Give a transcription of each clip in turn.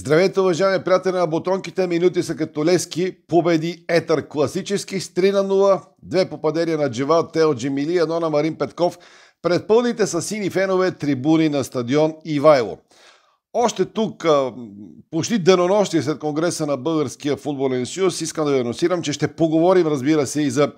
Здравейте, уважаеми приятели на бутонките. Минути са като лески. Победи Етър класически с 3 на 0. Две попадения на Джива Тео Джимили, едно на Марин Петков. Предпълните са сини фенове трибуни на стадион Ивайло. Още тук, почти денонощие след конгреса на Българския футболен съюз, искам да ви анонсирам, че ще поговорим, разбира се, и за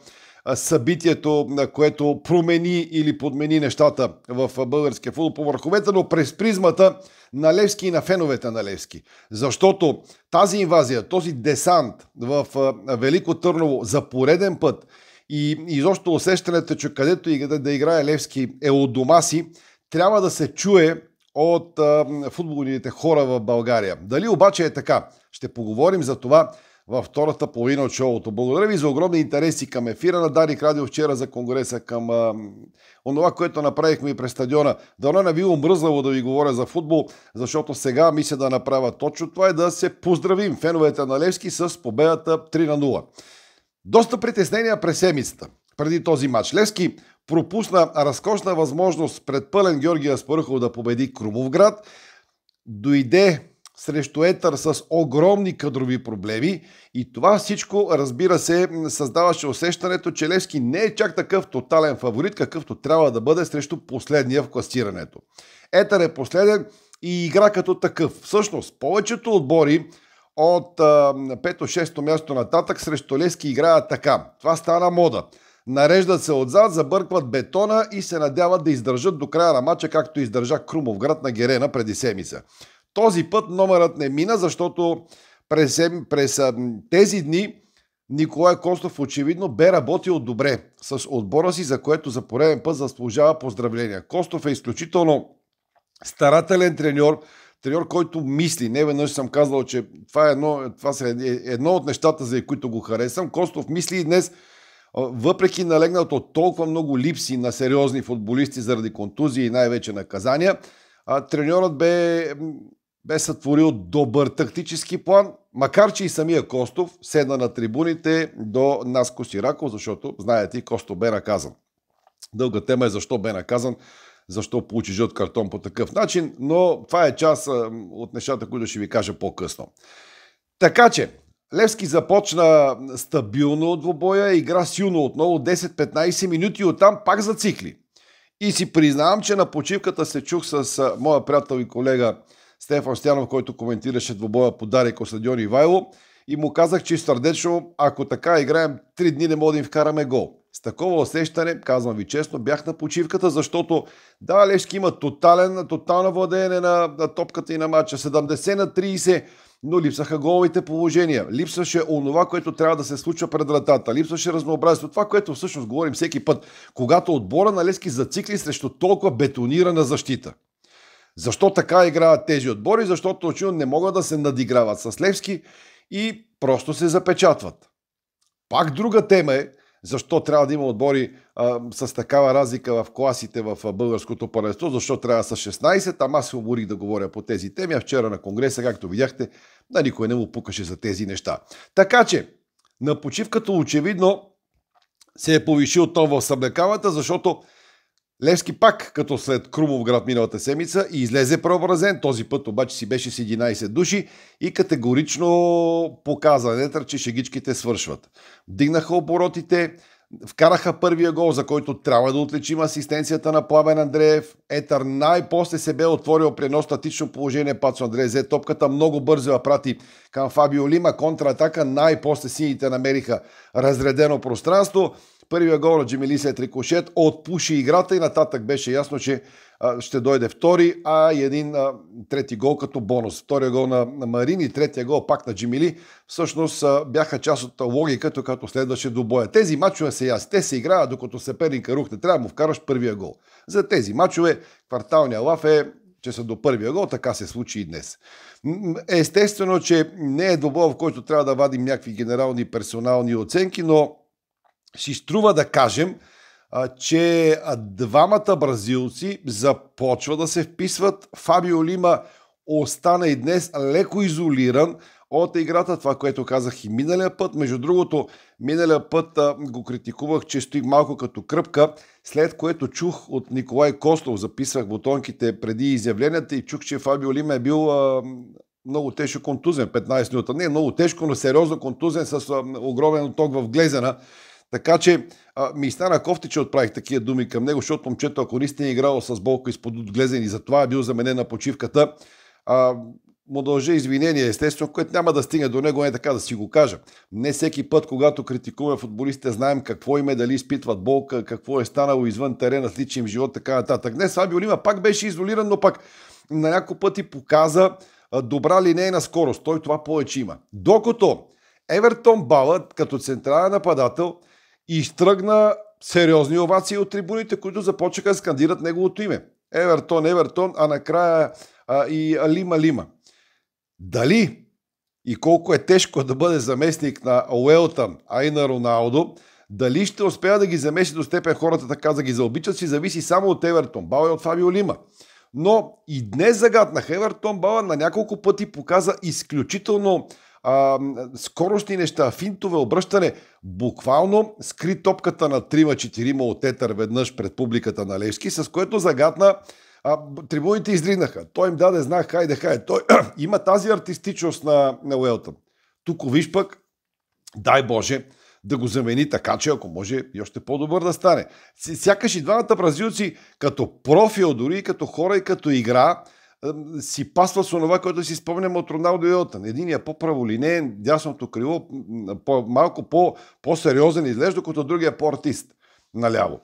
събитието, което промени или подмени нещата в българския футбол по върховете, но през призмата на Левски и на феновете на Левски. Защото тази инвазия, този десант в Велико Търново за пореден път и изобщо усещането, че където и да играе Левски е от дома си, трябва да се чуе от футболните хора в България. Дали обаче е така? Ще поговорим за това във втората половина от шоуто. Благодаря ви за огромни интереси към ефира на Дарик Радио вчера за конгреса, към а, онова, което направихме и през стадиона. Дано не ви е омръзнало да ви говоря за футбол, защото сега мисля да направя точно това е да се поздравим феновете на Левски с победата 3 на 0. Доста притеснения през седмицата преди този матч. Левски пропусна разкошна възможност пред пълен Георгия Спърхов да победи Крумовград. Дойде срещу Етър с огромни кадрови проблеми и това всичко, разбира се, създаваше усещането, че Левски не е чак такъв тотален фаворит, какъвто трябва да бъде срещу последния в класирането. Етър е последен и игра като такъв. Всъщност, повечето отбори от 5-6 място нататък срещу Левски играят така. Това стана мода. Нареждат се отзад, забъркват бетона и се надяват да издържат до края на матча, както издържа Крумов град на Герена преди седмица. Този път номерът не мина, защото през, през тези дни Николай Костов очевидно бе работил добре с отбора си, за което за пореден път заслужава поздравления. Костов е изключително старателен треньор, треньор, който мисли. Не веднъж съм казвал, че това е едно, това са е, едно от нещата, за които го харесвам. Костов мисли и днес, въпреки налегнато толкова много липси на сериозни футболисти заради контузии и най-вече наказания, треньорът бе бе сътворил добър тактически план, макар че и самия Костов седна на трибуните до Наско Сираков, защото, знаете, Костов бе наказан. Дълга тема е защо бе наказан, защо получи жълт картон по такъв начин, но това е част от нещата, които ще ви кажа по-късно. Така че, Левски започна стабилно от двобоя, игра силно отново 10-15 минути, оттам пак зацикли. И си признавам, че на почивката се чух с моя приятел и колега Стефан Стянов, който коментираше двобоя по Дарик Осадион и Вайло. И му казах, че сърдечно, ако така играем, три дни не можем да им вкараме гол. С такова усещане, казвам ви честно, бях на почивката, защото да, Лешки има тотален, тотално владеене на, на топката и на матча. 70 на 30 но липсаха головите положения. Липсваше онова, което трябва да се случва пред вратата. Липсваше разнообразието. Това, което всъщност говорим всеки път, когато отбора на Лески зацикли срещу толкова бетонирана защита. Защо така играят тези отбори? Защото очевидно не могат да се надиграват с Левски и просто се запечатват. Пак друга тема е, защо трябва да има отбори а, с такава разлика в класите в българското първенство, защо трябва с 16, ама се уморих да говоря по тези теми, а вчера на конгреса, както видяхте, на никой не му пукаше за тези неща. Така че, на почивката очевидно се е повишил тон в съблекавата, защото Левски пак, като след Крумов град миналата седмица, излезе преобразен. Този път обаче си беше с 11 души и категорично показа Нетър, че шегичките свършват. Дигнаха оборотите, вкараха първия гол, за който трябва да отличим асистенцията на Пламен Андреев. Етър най-после се бе отворил при едно статично положение. Пацо Андреев взе топката, много бързо я прати към Фабио Лима. Контратака най-после сините намериха разредено пространство. Първия гол на Джимили след е рикошет отпуши играта и нататък беше ясно, че ще дойде втори, а и един а, трети гол като бонус. Втория гол на, на Марин и третия гол пак на Джимили всъщност а, бяха част от логиката, като следваше до боя. Тези мачове са ясни. Те се играят, докато съперника рухне. Трябва да му вкараш първия гол. За тези мачове кварталния лав е че са до първия гол, така се случи и днес. Естествено, че не е добро, в който трябва да вадим някакви генерални персонални оценки, но си струва да кажем, че двамата бразилци започва да се вписват. Фабио Лима остана и днес леко изолиран от играта. Това, което казах и миналия път. Между другото, миналия път а, го критикувах, че стоих малко като кръпка, след което чух от Николай Костов, записвах бутонките преди изявленията и чух, че Фабио Лима е бил а, много тежко контузен, 15 минута. Не, много тежко, но сериозно контузен с огромен отток в глезена. Така че а, ми стана кофти, че отправих такива думи към него, защото момчето, ако наистина сте играл с болка изпод отглезен и затова е бил заменен на почивката, а, му дължа извинение, естествено, което няма да стигне до него, не така да си го кажа. Не всеки път, когато критикуваме футболистите, знаем какво им е, дали изпитват болка, какво е станало извън терена с личен живот, така нататък. Днес Фабио Лима пак беше изолиран, но пак на няколко пъти показа добра линейна скорост. Той това повече има. Докато Евертон Бала, като централен нападател, и изтръгна сериозни овации от трибуните, които започнаха да скандират неговото име. Евертон, Евертон, а накрая а, и Лима, Лима. Дали и колко е тежко да бъде заместник на Уелтън, а и на Роналдо, дали ще успея да ги замеси до степен хората така да ги заобичат, си зависи само от Евертон, Бал и е от Фабио Лима. Но и днес загаднах Евертон Бала на няколко пъти показа изключително а, скоростни неща, финтове, обръщане. Буквално скри топката на 3-4 от Тетър веднъж пред публиката на Левски, с което загадна а, трибуните издригнаха. Той им даде знак, хайде, хайде. Той има тази артистичност на, на Уелтън. Тук виж пък, дай Боже, да го замени така, че ако може и още по-добър да стане. Сякаш и двамата бразилци като профил, дори и като хора и като игра, си пасва с това, което си спомням от Роналдо и Елтън. Единия е по-праволинеен, дясното крило, по- малко по- по-сериозен изглежда, като другия е по-артист наляво.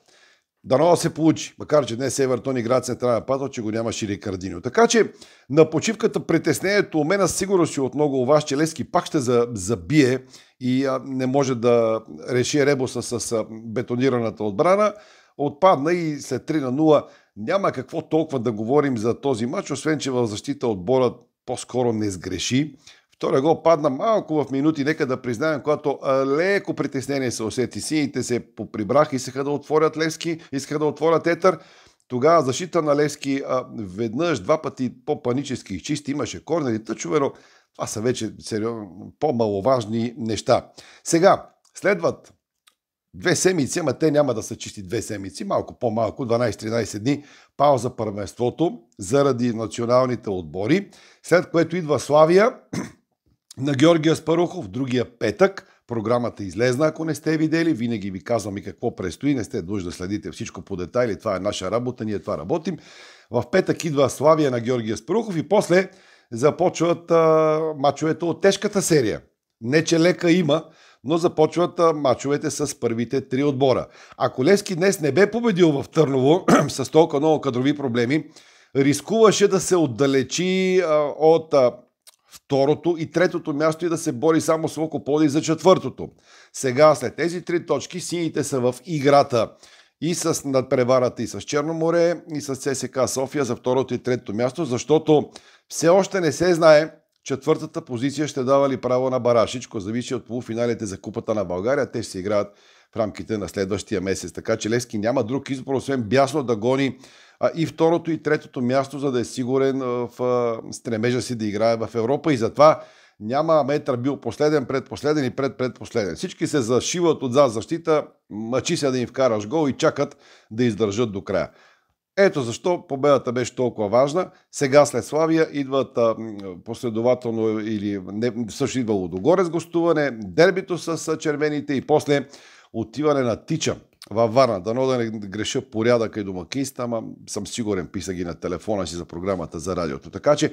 Дано се получи, макар че днес Евертон играят централен пазъл, че го няма Шири Кардинио. Така че на почивката притеснението у мен сигурно си от много у вас, че Лески пак ще забие и не може да реши ребуса с бетонираната отбрана. Отпадна и след 3 на 0 няма какво толкова да говорим за този матч, освен че в защита отборът по-скоро не сгреши. Втория гол падна малко в минути, нека да признаем, когато леко притеснение се усети. Сините се поприбраха, искаха да отворят Левски, искаха да отворят Етър. Тогава защита на Левски а, веднъж, два пъти по-панически и чисти, имаше корнери, тъчове, но това са вече сериозно по-маловажни неща. Сега, следват Две седмици, ама те няма да са чисти две седмици, малко по-малко, 12-13 дни пауза първенството заради националните отбори, след което идва Славия на Георгия Спарухов, другия петък. Програмата излезна, ако не сте видели. Винаги ви казвам и какво предстои. Не сте дължи да следите всичко по детайли. Това е наша работа, ние това работим. В петък идва Славия на Георгия Спарухов и после започват а, мачовете от тежката серия. Не, че лека има, но започват мачовете с първите три отбора. Ако Левски днес не бе победил в Търново с толкова много кадрови проблеми, рискуваше да се отдалечи а, от а, второто и третото място и да се бори само с Локополи за четвъртото. Сега след тези три точки сините са в играта и с надпреварата и с Черноморе и с ССК София за второто и третото място, защото все още не се знае Четвъртата позиция ще дава ли право на Барашичко, зависи от полуфиналите за Купата на България. Те ще се играят в рамките на следващия месец. Така че Левски няма друг избор, освен бясно да гони а и второто и третото място, за да е сигурен в стремежа си да играе в Европа. И затова няма метър бил последен, предпоследен и предпредпоследен. Всички се зашиват от защита, мъчи се да им вкараш гол и чакат да издържат до края. Ето защо победата беше толкова важна. Сега след Славия идват а, последователно или не, също идва Лудогорец гостуване, дербито с червените и после отиване на Тича във Варна. Дано да не греша порядъка и домакинства, ама съм сигурен, писа ги на телефона си за програмата за радиото. Така че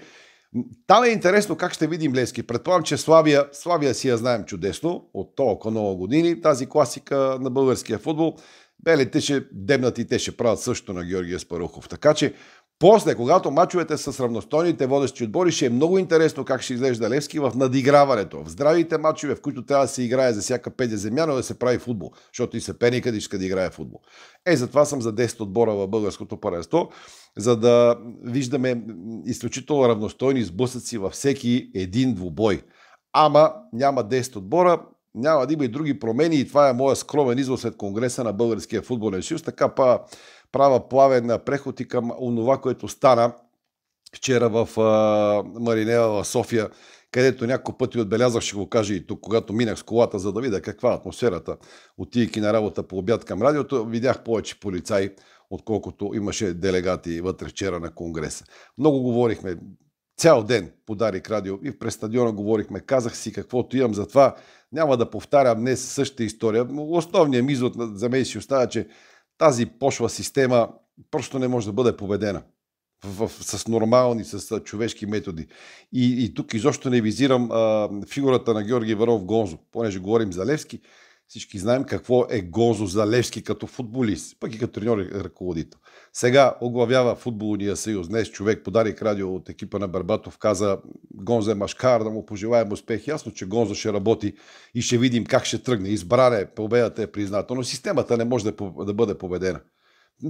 там е интересно как ще видим Лески. Предполагам, че Славия, Славия си я знаем чудесно от толкова много години. Тази класика на българския футбол – белите ще дебнат и те ще правят също на Георгия Спарухов. Така че после, когато мачовете с равностойните водещи отбори, ще е много интересно как ще изглежда Левски в надиграването. В здравите мачове, в които трябва да се играе за всяка педя земя, но да се прави футбол, защото и се пени къде иска да играе футбол. Е, затова съм за 10 отбора в българското паренство, за да виждаме изключително равностойни сблъсъци във всеки един двубой. Ама няма 10 отбора, няма да има и други промени и това е моя скромен извод след Конгреса на Българския футболен съюз. Така па, права плавен на преход и към онова, което стана вчера в а, Маринела в София, където няколко пъти отбелязах, ще го кажа и тук, когато минах с колата, за да видя каква е атмосферата, отивайки на работа по обяд към радиото, видях повече полицаи, отколкото имаше делегати вътре вчера на Конгреса. Много говорихме, Цял ден подарих радио и през стадиона говорихме, казах си каквото имам, за това. няма да повтарям днес същата история. Основният мизот за мен си остава, че тази пошла система просто не може да бъде победена в, в, с нормални, с, с човешки методи. И, и тук изобщо не визирам а, фигурата на Георги Варов Гонзо, понеже говорим за Левски. Всички знаем какво е Гозо Залевски като футболист, пък и като треньор и ръководител. Сега оглавява футболния съюз. Днес човек подари радио от екипа на Барбатов, каза Гонзо е машкар, да му пожелаем успех. Ясно, че Гонзо ще работи и ще видим как ще тръгне. Избране, победата е призната, но системата не може да, да бъде победена.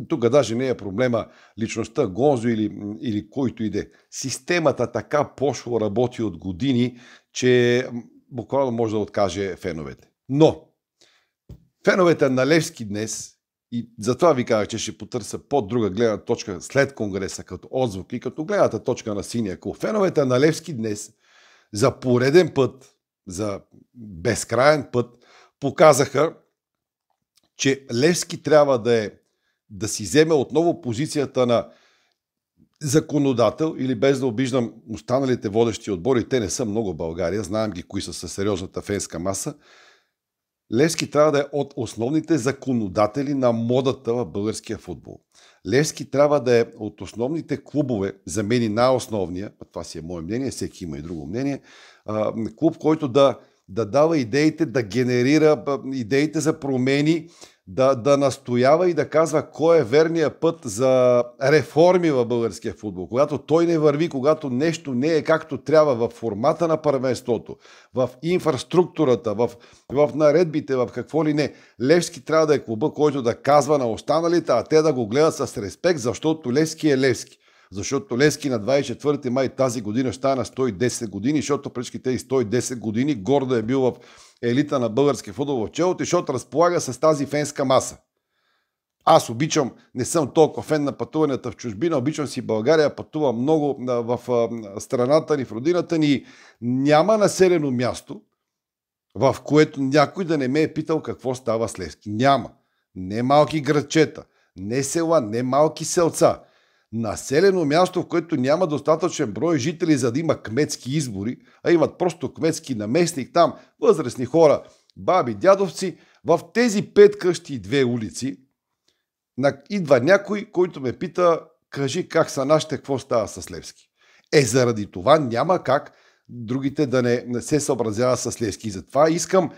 Тук даже не е проблема личността, Гонзо или, или който иде. Системата така пошло работи от години, че буквално може да откаже феновете. Но феновете на Левски днес, и затова ви казах, че ще потърся по-друга гледна точка след Конгреса като отзвук и като гледната точка на синия клуб. Феновете на Левски днес за пореден път, за безкрайен път, показаха, че Левски трябва да, е, да си вземе отново позицията на законодател или без да обиждам останалите водещи отбори, те не са много България, знаем ги кои са със сериозната фенска маса, Левски трябва да е от основните законодатели на модата в българския футбол. Левски трябва да е от основните клубове, за мен и най-основния, това си е мое мнение, всеки има и друго мнение, клуб, който да да дава идеите, да генерира идеите за промени, да, да настоява и да казва кой е верният път за реформи в българския футбол. Когато той не върви, когато нещо не е както трябва в формата на първенството, в инфраструктурата, в, в наредбите, в какво ли не. Левски трябва да е клуба, който да казва на останалите, а те да го гледат с респект, защото Левски е Левски. Защото Лески на 24 май тази година ще на 110 години, защото пречки тези 110 години гордо е бил в елита на български футбол в Челти, защото разполага с тази фенска маса. Аз обичам, не съм толкова фен на пътуванията в чужбина, обичам си България, пътувам много в страната ни, в родината ни. Няма населено място, в което някой да не ме е питал какво става с Левски. Няма. Не малки градчета, не села, не малки селца населено място, в което няма достатъчен брой жители, за да има кметски избори, а имат просто кметски наместник там, възрастни хора, баби, дядовци, в тези пет къщи и две улици, идва някой, който ме пита, кажи как са нашите, какво става с Левски. Е, заради това няма как другите да не, не се съобразяват с Левски. И затова искам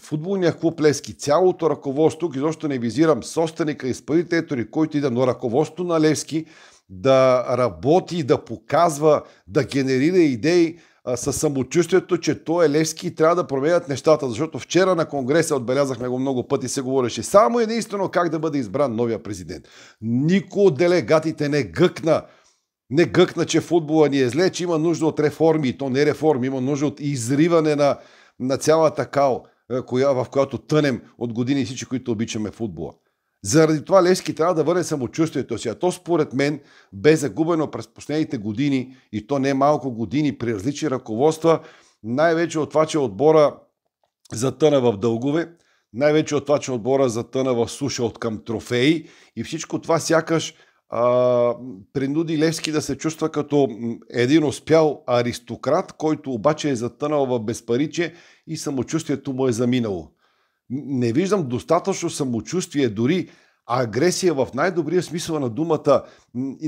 футболния клуб Левски, цялото ръководство, тук изобщо не визирам собственика, изпълнителите или който иде, но ръководство на Левски да работи, да показва, да генерира идеи със самочувствието, че той е Левски и трябва да променят нещата, защото вчера на Конгреса отбелязахме го много пъти, се говореше само единствено как да бъде избран новия президент. Никой от делегатите не гъкна не гъкна, че футбола ни е зле, че има нужда от реформи, то не реформи, има нужда от изриване на, на цялата као. Е, коя, в която тънем от години всички, които обичаме футбола. Заради това Левски трябва да върне самочувствието си, а то според мен бе загубено през последните години и то не малко години при различни ръководства, най-вече от това, че отбора затъна в дългове, най-вече от това, че отбора затъна в суша от към трофеи и всичко това сякаш – а, принуди Левски да се чувства като един успял аристократ, който обаче е затънал в безпариче и самочувствието му е заминало. Не виждам достатъчно самочувствие дори а агресия в най-добрия смисъл на думата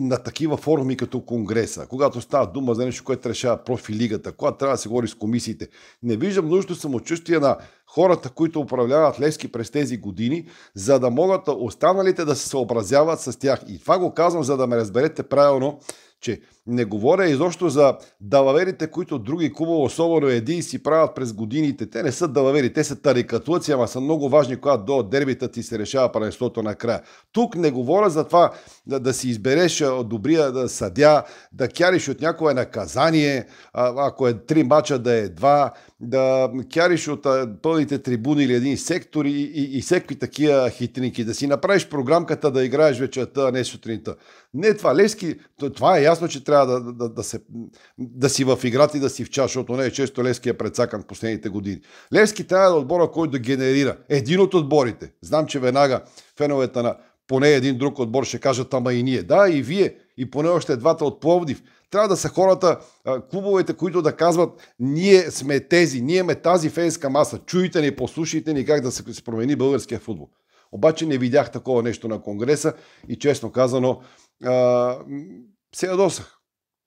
на такива форуми като Конгреса, когато става дума за нещо, което решава профилигата, когато трябва да се говори с комисиите. Не виждам нужното самочувствие на хората, които управляват Левски през тези години, за да могат останалите да се съобразяват с тях. И това го казвам, за да ме разберете правилно, че не говоря изобщо за далаверите, които други клубове, особено един си правят през годините. Те не са далавери, те са тарикатуци, ама са много важни, когато до дербита ти се решава правенството накрая. Тук не говоря за това да, да си избереш добрия да съдя, да кяриш от някое наказание, а, ако е три мача да е два, да кяриш от пълните трибуни или един сектор и, и, и всеки такива хитринки, да си направиш програмката да играеш вечерта, а не сутринта. Не това, Левски, това е ясно, че трябва да, да, да, се, да си в играта и да си в чаш, защото не е често Левски е предсакан в последните години. Левски трябва да е отбора, който да генерира. Един от отборите. Знам, че веднага феновете на поне един друг отбор ще кажат, ама и ние. Да, и вие, и поне още двата от Пловдив. Трябва да са хората, клубовете, които да казват, ние сме тези, ние сме тази фенска маса, чуйте ни, послушайте ни как да се промени българския футбол. Обаче не видях такова нещо на Конгреса и честно казано, се ядосах.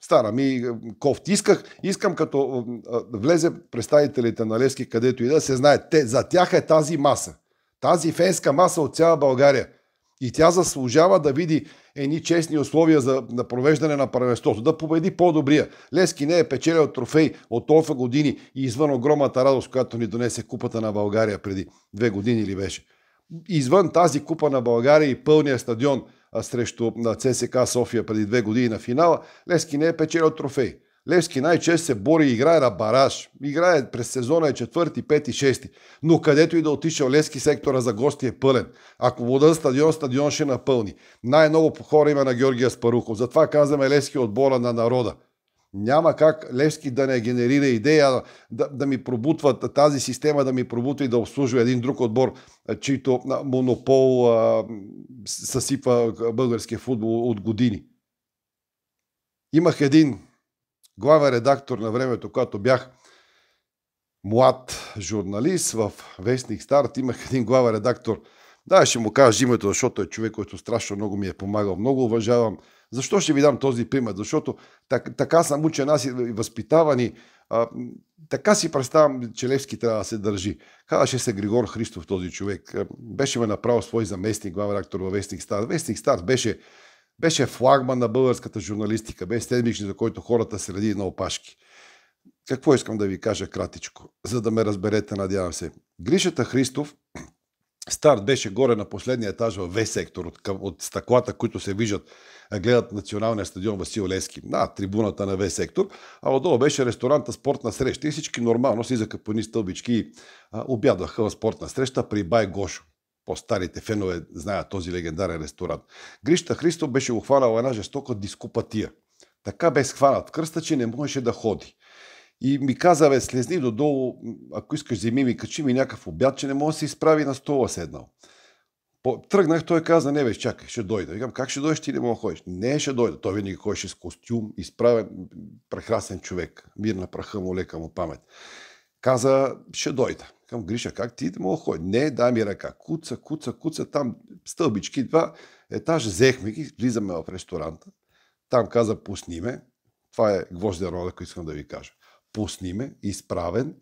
Стана ми кофти. Исках, искам като влезе представителите на Левски, където и да се знае, те, за тях е тази маса. Тази фенска маса от цяла България. И тя заслужава да види едни честни условия за на провеждане на първенството, да победи по-добрия. Лески не е печелил трофей от толкова години и извън огромната радост, която ни донесе купата на България преди две години ли беше. Извън тази купа на България и пълния стадион – срещу на ЦСК София преди две години на финала, Левски не е печелил трофей. Левски най-често се бори и играе на бараж. Играе през сезона е четвърти, пети, шести. Но където и да отишъл Левски сектора за гости е пълен. Ако вода стадион, стадион ще напълни. Най-много хора има на Георгия Спарухов. Затова казваме Левски е отбора на народа. Няма как Левски да не генерира идея, да, да ми пробутват тази система, да ми пробутва и да обслужва един друг отбор, чийто монопол а, съсипва българския футбол от години. Имах един главен редактор на времето, когато бях млад журналист в Вестник Старт. Имах един главен редактор. Да, ще му кажа името, защото е човек, който страшно много ми е помагал. Много уважавам защо ще ви дам този пример? Защото так, така съм учен аз и възпитавани. А, така си представям, че Левски трябва да се държи. Казваше се Григор Христов този човек. Беше ме направил свой заместник, главен редактор във Вестник Стар. Вестник Стар беше, беше флагман на българската журналистика. Беше седмични, за който хората ради на опашки. Какво искам да ви кажа кратичко, за да ме разберете, надявам се. Гришата Христов старт беше горе на последния етаж в В-сектор, от, от стъклата, които се виждат гледат националния стадион Васил Лески на трибуната на В-сектор, а отдолу беше ресторанта спортна среща и всички нормално си закъпани стълбички обядваха в спортна среща при Бай Гошо. По-старите фенове знаят този легендарен ресторант. Грища Христо беше го една жестока дископатия. Така бе схванат кръста, че не можеше да ходи. И ми каза, бе, слезни додолу, ако искаш, вземи ми, качи ми някакъв обяд, че не може да се изправи на стола седнал. Тръгнах, той каза, не бе, чакай, ще дойда. Викам, как ще дойдеш, ти не мога ходиш. Не, ще дойда. Той винаги ходеше с костюм, изправен, прекрасен човек. Мир на праха му, лека му памет. Каза, ще дойда. Към Гриша, как ти не мога ходи? Не, дай ми ръка. Куца, куца, куца, там стълбички, два етажа взехме ги, влизаме в ресторанта. Там каза, пусни ме. Това е гвоздя рода, който искам да ви кажа. Пусни ме, изправен,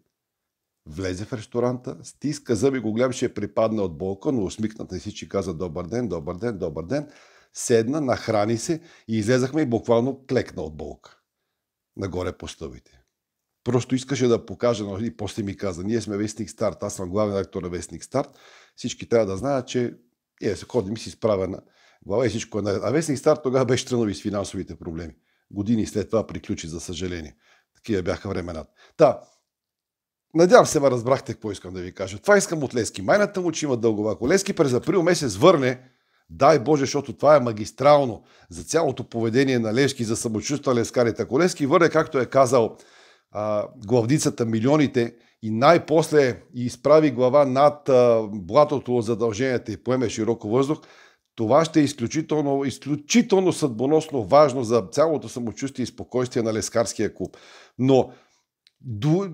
Влезе в ресторанта, стиска зъби, го гледам, ще е припадна от болка, но усмихната си, всички каза добър ден, добър ден, добър ден. Седна, нахрани се и излезахме и буквално клекна от болка. Нагоре по стъбите. Просто искаше да покаже, но и после ми каза, ние сме Вестник Старт, аз съм главен актор на Вестник Старт, всички трябва да знаят, че е, се ходим си справя на глава и всичко е на. А Вестник Старт тогава беше тръгнал с финансовите проблеми. Години след това приключи, за съжаление. Такива бяха времената. Та, Надявам се, ме разбрахте какво искам да ви кажа. Това искам от Лески. Майната му, че има дългова. Ако Лески през април месец върне, дай Боже, защото това е магистрално за цялото поведение на Лешки, за самочувства Лескарите. Ако Лески върне, както е казал а, главницата, милионите и най-после изправи глава над а, блатото от задълженията и поеме широко въздух, това ще е изключително, изключително съдбоносно важно за цялото самочувствие и спокойствие на Лескарския клуб. Но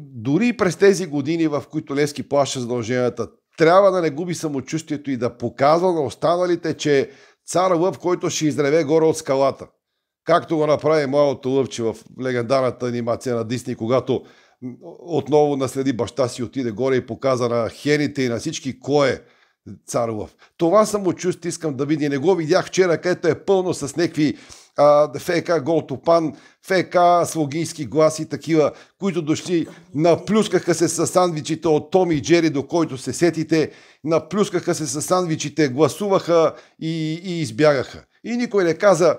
дори през тези години, в които Лески плаща задълженията, трябва да не губи самочувствието и да показва на останалите, че цар лъв, който ще изреве горе от скалата. Както го направи малото лъвче в легендарната анимация на Дисни, когато отново наследи баща си, отиде горе и показа на хените и на всички кой е цар лъв. Това самочувствие искам да видя. Не го видях вчера, където е пълно с някакви а, ФК Голтопан, ФК Слогийски глас и такива, които дошли, наплюскаха се с сандвичите от Томи и Джери, до който се сетите, наплюскаха се с сандвичите, гласуваха и, и избягаха. И никой не каза,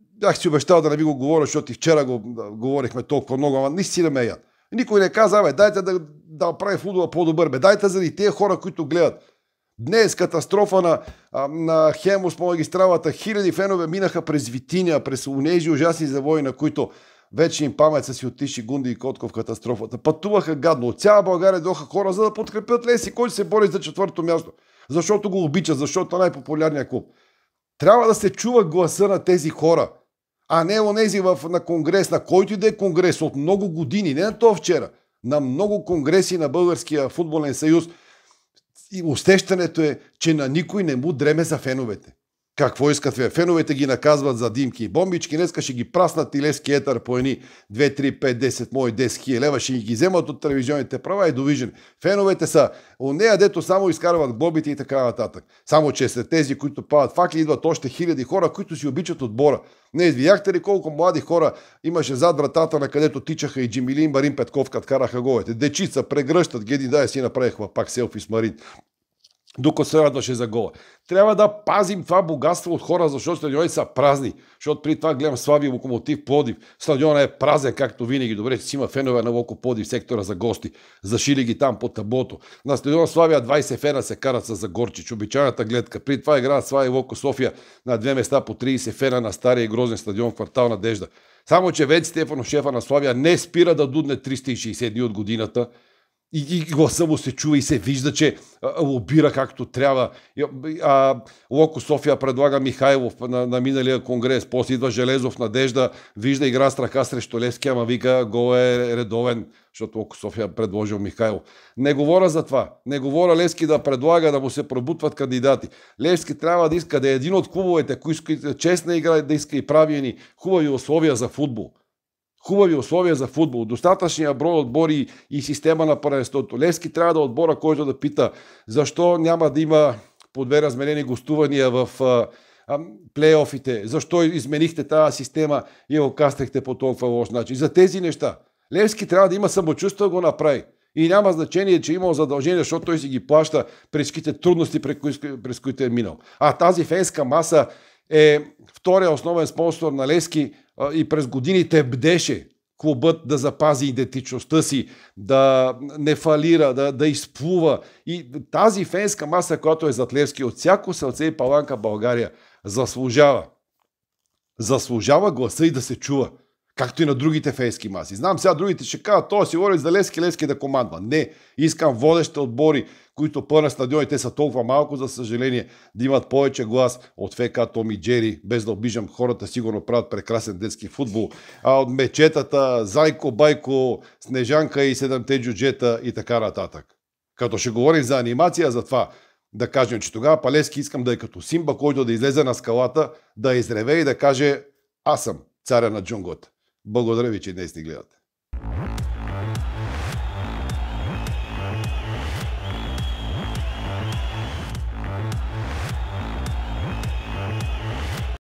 бях си обещал да не ви го говоря, защото и вчера го говорихме толкова много, ама наистина ме яд. Никой не каза, бе, дайте да, да прави футбола по-добър, бе, дайте заради тези хора, които гледат. Днес катастрофа на, на Хемос по магистралата. Хиляди фенове минаха през Витиня, през унежи ужасни завои, на които вече им памет са си отиши Гунди и Котков катастрофата. Пътуваха гадно. От цяла България доха хора, за да подкрепят Леси, който се бори за четвърто място. Защото го обича, защото е най-популярният клуб. Трябва да се чува гласа на тези хора, а не онези в, на конгрес, на който и да е конгрес от много години, не на то вчера, на много конгреси на Българския футболен съюз – и усещането е, че на никой не му дреме за феновете какво искат феновете? Феновете ги наказват за димки и бомбички. Днеска ще ги праснат и лески етър по едни 2, 3, 5, 10, мои 10 хиляди лева. Ще ги вземат от телевизионните права и довижен. Феновете са у нея, дето само изкарват глобите и така нататък. Само, че след тези, които падат факли, идват още хиляди хора, които си обичат отбора. Не видяхте ли колко млади хора имаше зад вратата, на където тичаха и Джимилин Марин Петков, като караха голете. Дечица прегръщат, геди, дай си направиха пак селфи с Марин докато се радваше за гола. Трябва да пазим това богатство от хора, защото стадиони са празни. Защото при това гледам слаби Локомотив Плодив. Стадиона е празен, както винаги. Добре, че си има фенове на Локо Плодив, сектора за гости. Зашили ги там по таблото. На стадиона Славия 20 фена се карат с Загорчич, обичайната гледка. При това игра Слави Локо София на две места по 30 фена на стария и грозен стадион в квартал Надежда. Само, че Вен Стефанов, шефа на Славия, не спира да дудне 360 дни от годината и, и гласа му се чува и се вижда, че а, лобира както трябва. А, Локо София предлага Михайлов на, на миналия конгрес, после идва Железов, Надежда, вижда игра с ръка срещу Левски, ама вика, го е редовен, защото Локо София предложил Михайлов. Не говоря за това. Не говоря Левски да предлага да му се пробутват кандидати. Левски трябва да иска да е един от клубовете, които иска честна игра, да иска и правени хубави условия за футбол хубави условия за футбол, достатъчния брой отбори и система на първенството. Левски трябва да е отбора, който да пита защо няма да има по две разменени гостувания в плейофите, защо изменихте тази система и я окастахте по толкова лош начин. За тези неща. Левски трябва да има самочувство, да го направи. И няма значение, че има е имал задължение, защото той си ги плаща през трудности, през които е минал. А тази фенска маса е втория основен спонсор на Лески и през годините бдеше клубът да запази идентичността си, да не фалира, да, да изплува. И тази фенска маса, която е зад Левски, от всяко сълце и паланка България, заслужава. Заслужава гласа и да се чува. Както и на другите фейски маси. Знам, сега другите ще кажат, то си говори за Лески, Лески да командва. Не, искам водещите отбори, които пълна стадиони, те са толкова малко, за съжаление, да имат повече глас от ФК Томи Джери, без да обижам хората, сигурно правят прекрасен детски футбол. А от мечетата, Зайко, Байко, Снежанка и Седемте джуджета и така нататък. Като ще говорим за анимация, за това да кажем, че тогава Палески искам да е като Симба, който да излезе на скалата, да изреве и да каже аз съм царя на джунглата. Благодаря ви, че днес ни гледате.